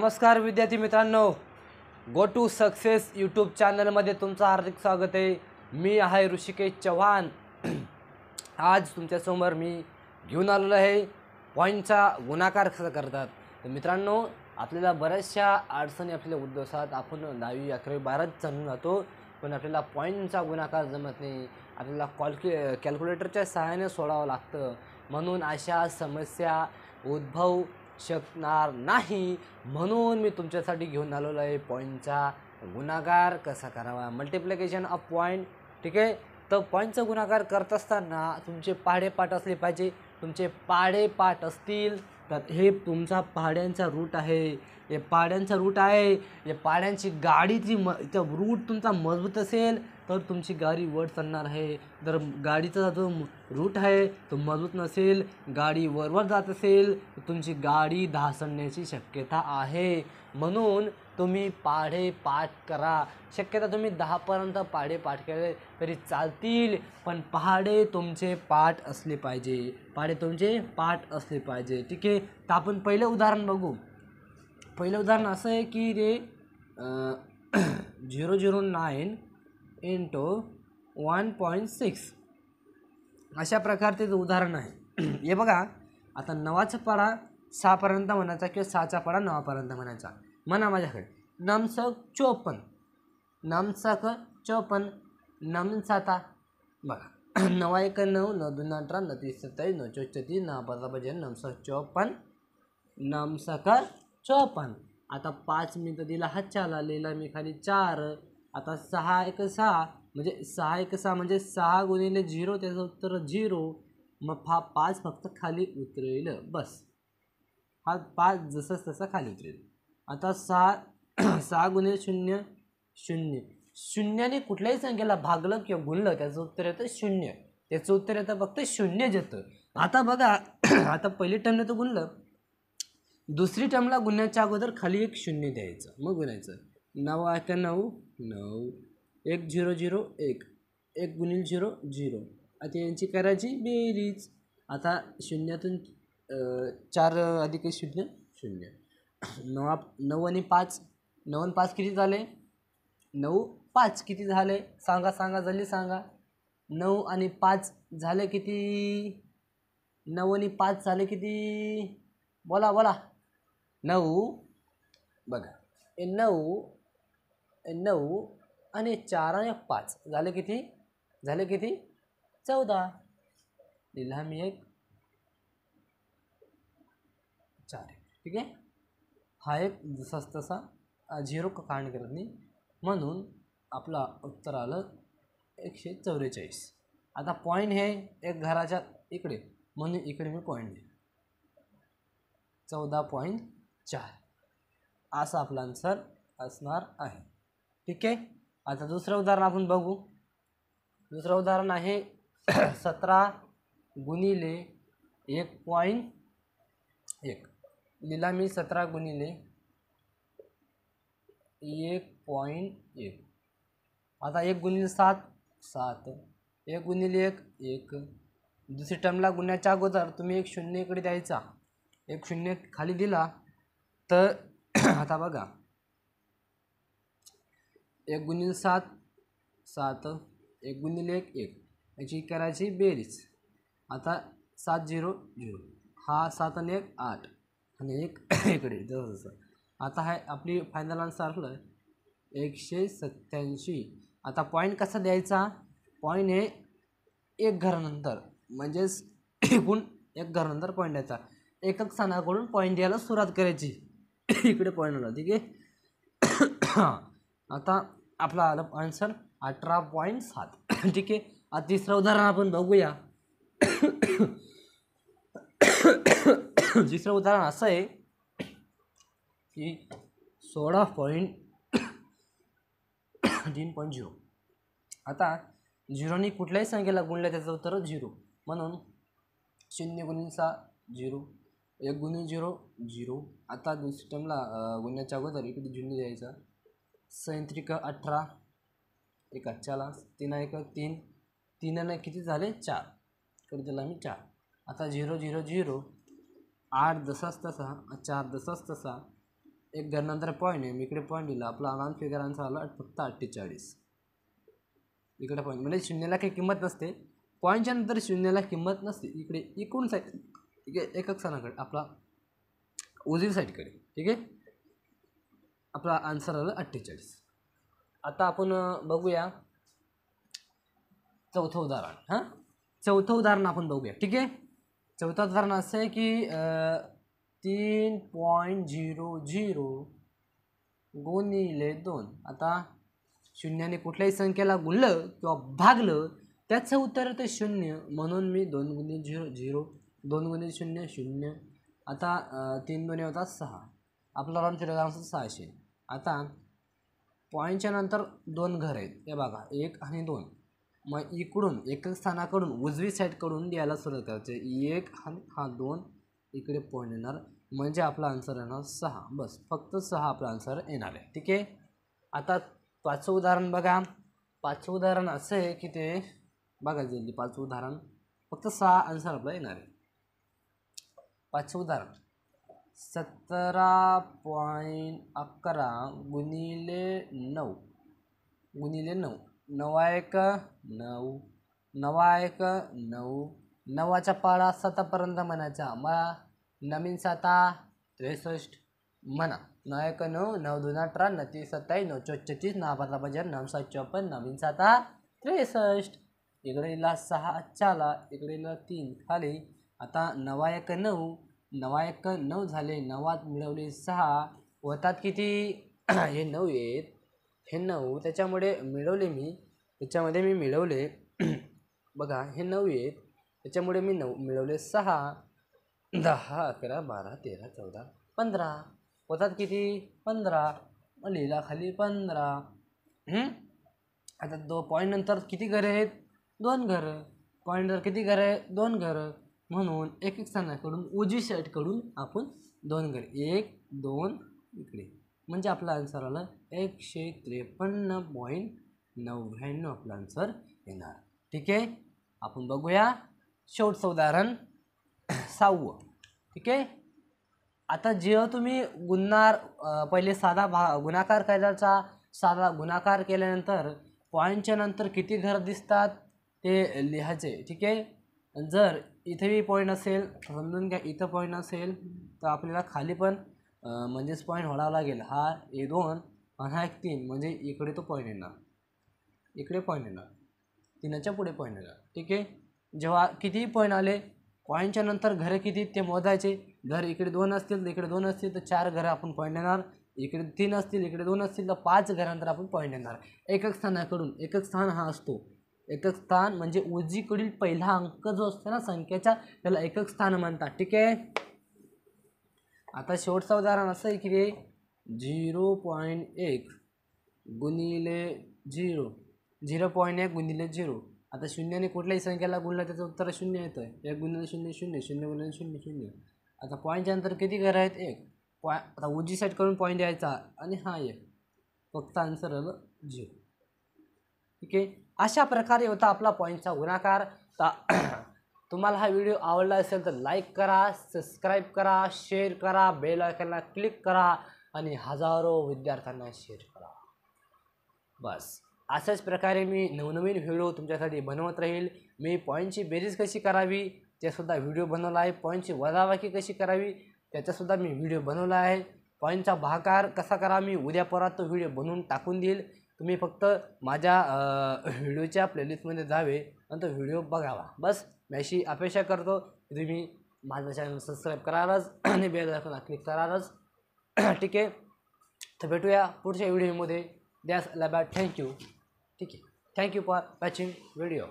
नमस्कार विद्यार्थी मित्रांनो गो टू सक्सेस यूट्यूब चॅनलमध्ये तुमचं हार्दिक स्वागत आहे मी आहे ऋषिकेश चव्हाण आज तुमच्यासमोर मी घेऊन आलेलो आहे पॉईंटचा गुणाकार कसा करतात तर मित्रांनो आपल्याला बऱ्याचशा अडचणी आपल्या उद्भवतात आपण दहावी अकरावी बाराच जाणून जातो पण आपल्याला पॉईंटचा गुणाकार जमत नाही आपल्याला कॉल्क्यु कॅल्क्युलेटरच्या सहाय्याने सोडावं लागतं म्हणून अशा समस्या उद्भव शकणार नाही म्हणून मी तुमच्यासाठी घेऊन आलेलो आहे पॉईंटचा गुणाकार कसा करावा मल्टिप्लिकेशन ऑफ पॉईंट ठीक आहे तर पॉईंटचा गुणाकार करत असताना तुमचे पाढेपाठ असले पाहिजे तुमचे पाढेपाठ असतील तर हे तुमचा पहाड्यांचा रूट आहे हे पाड्यांचा रूट आहे हे पाड्यांची गाडीची म त्या रूट तुमचा मजबूत असेल तर तुमची गाडी वर चढणार आहे जर गाडीचा जो रूट आहे तो मजबूत नसेल गाडी वरवर जात असेल तुमची गाडी धासण्याची शक्यता आहे म्हणून तुम्ही पाढे पाठ करा शक्यता तुम्ही दहापर्यंत पाढे पाठ केले तरी चालतील पण पहाडे तुमचे पाठ असले पाहिजे पहाडे तुमचे पाठ असले पाहिजे ठीक आहे तर आपण पहिले उदाहरण बघू पहिलं उदाहरण असं आहे की रे zero zero nine into one point six अशा प्रकारचे उदाहरण आहे हे बघा आता नवाचा पाडा सहापर्यंत म्हणायचा किंवा सहाचा पाडा नवापर्यंत म्हणायचा म्हणा माझ्याकडे नमसक चोपन्न नमसक चोपन्न नमसाता बघा नवा एक नऊ नऊ दोन अठरा नऊ तीस सत्तावीस नऊ चौतीस नऊ पंधरा पंचाण्णव नमसक चोपन्न नमसक चौपन्न आता पाच मी तर दिला हा चाल लिहिला मी खाली चार आता सहा एक सहा म्हणजे सहा एक सहा म्हणजे सहा गुणिले झिरो त्याचं उत्तर झिरो मग हा पाच फक्त खाली उतरेल बस हा पाच जसं तसा खाली उतरेल आता सहा सहा गुणिले शून्य शून्य शून्याने कुठल्याही संख्येला भागलं किंवा गुणलं त्याचं उत्तर येतं शून्य त्याचं उत्तर येतं फक्त शून्य येतं आता बघा आता पहिली टर्मने तर गुणलं दुसरी टर्मला गुन्ह्याच्या अगोदर खाली एक शून्य द्यायचं मग गुन्हायचं नऊ आठ नऊ नऊ एक झिरो झिरो एक एक गुणिल झिरो झिरो आता यांची करायची बेरीज आता शून्यातून चार अधिक शून्य शून्य नवा नऊ आणि पाच नऊ आणि पाच किती झाले नऊ पाच किती झाले सांगा सांगा झाले सांगा नऊ आणि पाच झाले किती नऊ आणि पाच झाले किती बोला बोला नऊ बघा नऊ नऊ आणि चार आणि पाच झाले किती झाले किती चौदा लिहिला मी एक चार ठीक आहे हा एक जसाच तसा झिरो काढ करत नाही म्हणून आपलं उत्तर आलं एकशे चौवेचाळीस आता पॉईंट हे एक घराच्या इकडे म्हणून इकडे मी पॉईंट दिला चौदा पॉईंट चार असा आपला आन्सर असणार आहे ठीक आहे आता दुसरं उदाहरण आपण बघू दुसरं उदाहरण आहे सतरा गुणिले एक पॉईंट एक मी सतरा गुणिले एक पॉईंट एक आता एक गुणिले सात सात एक गुणिले एक एक दुसरी टर्मला गुन्ह्याच्या अगोदर तुम्ही एक शून्य इकडे द्यायचा एक शून्य खाली दिला तर आता बघा एक गुणिले सात सात एक गुणिले एक एक याची करायची बेरीज आता सात झिरो झिरो हा सात आणि एक आठ आणि एक इकडे जसं जसं आता हा आपली फायनल आन्सर असलं एकशे सत्त्याऐंशी आता पॉईंट कसा द्यायचा पॉईंट हे एक घरानंतर म्हणजेच एकूण एक घरानंतर पॉईंट द्यायचा एकच स्थानाकडून पॉईंट द्यायला सुरुवात करायची इकडे पॉईंट आला ठीक आहे आता आपला आलं आन्सर अठरा पॉईंट सात ठीक आहे आता तिसरं उदाहरण आपण बघूया तिसरं उदाहरण असं आहे की सोळा पॉईंट तीन पॉईंट झिरो आता झिरोनी कुठल्याही संख्येला गुणलं त्याचं उत्तर झिरो म्हणून शून्य गुणींचा झिरो एक गुन्हे झिरो झिरो आता दुस टमला गुन्ह्याच्या अगोदर इकडे झुन्य द्यायचा सैंत्रिक अठरा एक चाला तीन एक तीन तीनानं किती झाले चार इकडे दिला मी चार आता झिरो झिरो झिरो आठ दसाच तसा चार दसाच तसा एक घरनंतर पॉईंट आहे मी इकडे पॉईंट दिला आपला अनान फिगर आन्सर आला फक्त अठ्ठेचाळीस इकडे पॉईंट म्हणजे शून्याला काही किंमत नसते पॉईंटच्या नंतर शून्याला किंमत नसते इकडे एकोणसाठ ठीक आहे एकक सणाकडे आपला उजवी साईडकडे ठीक आहे आपला आन्सर आला अठ्ठेचाळीस आता आपण बघूया चौथं उदाहरण हां चौथं उदाहरण आपण बघूया ठीक आहे चौथं उदाहरण असं आहे की तीन पॉईंट झिरो झिरो गुणिले दोन आता शून्याने कुठल्याही संख्येला गुणलं किंवा भागलं त्याचं उत्तर ते शून्य म्हणून मी दोन गुणिले झिरो झिरो दोन गुणे शून्य शून्य आता तीन दोन्ही होतात सहा आपला राऊंड फिरत आन्सर सहाशे आता पॉईंटच्या नंतर दोन घर आहेत हे बघा एक आणि दोन मग इकडून एकच स्थानाकडून उजवी साईडकडून द्यायला सुरुवात करायचे एक आणि हा दोन इकडे पॉईंट येणार म्हणजे आपला आन्सर येणार सहा बस फक्त सहा आपला आन्सर येणार आहे ठीक आहे आता पाचवं उदाहरण बघा पाचवं उदाहरण असं आहे की ते बघा गेली पाचवं उदाहरण फक्त सहा आन्सर आपला येणार आहे पाचवं उदाहरण सतरा पॉईंट अकरा गुणिले नऊ गुणिले नऊ नवा एक नऊ नवा एक नऊ नवाचा पाळा सतापर्यंत म्हणायचा मला नवीन साता त्रेसष्ट म्हणा नऊ एक नऊ नऊ दोन अठरा नऊ तीस सत्तावीस नऊ चौचतीस नऊ पाचला पंचा नऊ सात चौपन्न नवीन साता त्रेसष्ट इकडेला सहा चाला इकडेला तीन खाली आता नवायक नऊ नवा नऊ झाले नवात मिळवले सहा वतात किती हे नऊ आहेत हे नऊ त्याच्यामुळे मिळवले मी त्याच्यामध्ये मी मिळवले बघा हे नऊ आहेत त्याच्यामुळे मी नऊ मिळवले सहा दहा अकरा बारा तेरा चौदा पंधरा होतात किती पंधरा मग लिहिला खाली पंधरा आता दो पॉईंट नंतर किती घरं आहेत दोन घरं पॉईंट नंतर किती घरं आहेत दोन घरं म्हणून एक एक स्थानाकडून उजवी साईडकडून आपण दोन घर एक दोन इकडे म्हणजे आपला आन्सर आला एकशे त्रेपन्न पॉईंट नव्याण्णव आपला आन्सर येणार ठीक आहे आपण बघूया शेवटचं उदाहरण सहावं ठीक आहे आता जेव्हा तुम्ही गुन्हार पहिले साधा भा गुणाकार करायचा साधा गुणाकार केल्यानंतर पॉईंटच्या नंतर किती घर दिसतात ते लिहायचे ठीक आहे जर इथे बी पॉईंट असेल समजून घ्या इथं पॉईंट असेल तर आपल्याला खाली पण म्हणजेच पॉईंट होडावा लागेल हा ए दोन आणि हा एक तीन म्हणजे इकडे तो पॉईंट येणार इकडे पॉईंट येणार तीनाच्या पुढे पॉईंट येणार ठीक आहे जेव्हा कितीही पॉईंट आले पॉईंटच्या नंतर घरं किती ते मोजायचे घर इकडे दोन असतील तर इकडे दोन असतील तर चार घरं आपण पॉईंट येणार इकडे तीन असतील इकडे दोन असतील तर पाच घरानंतर आपण पॉईंट येणार एकक स्थानाकडून एकक स्थान हा असतो एकक स्थान म्हणजे उजीकडील पहिला अंक जो असतो ना संख्येचा त्याला एकक स्थान म्हणतात ठीक आहे आता शेवटचं उदाहरण असं आहे की रे झिरो पॉईंट एक गुणिले झिरो झिरो पॉईंट एक गुणिले झिरो आता शून्याने कुठल्याही संख्येला गुणला त्याचं उत्तर शून्य येतं एक गुणिले शून्य शून्य शून्य गुणिले शून्य शून्य आता पॉईंटच्या नंतर किती घर आहेत एक पॉ आता उजी सेट करून पॉईंट द्यायचा आणि हा एक फक्त आन्सर आलं झिरो ठीक आहे अशा प्रकारे होता आपला पॉईंटचा गुणाकार तुम्हाला हा व्हिडिओ आवडला असेल तर लाईक करा सबस्क्राईब करा शेअर करा बेल आयकॉनला क्लिक करा आणि हजारो विद्यार्थ्यांना शेअर करा बस अशाच प्रकारे मी नवनवीन व्हिडिओ तुमच्यासाठी बनवत राहील मी पॉईंटची बेरीज कशी करावी त्यासुद्धा व्हिडिओ बनवला आहे पॉईंटची वजावाकी कशी करावी त्याचासुद्धा मी व्हिडिओ बनवला आहे पॉईंटचा भाकार कसा करा मी उद्या परत तो व्हिडिओ बनवून टाकून देईल तुम्ही फक्त माझ्या व्हिडिओच्या प्लेलिस्टमध्ये जावे आणि तो व्हिडिओ बघावा बस मी अशी अपेक्षा करतो की तुम्ही माझं चॅनल सबस्क्राईब करालच आणि बेल आयकॉनला क्लिक करालच ठीक आहे तर भेटूया पुढच्या व्हिडिओमध्ये द्यास बॅड थँक्यू ठीक आहे थँक्यू फॉर वॉचिंग व्हिडिओ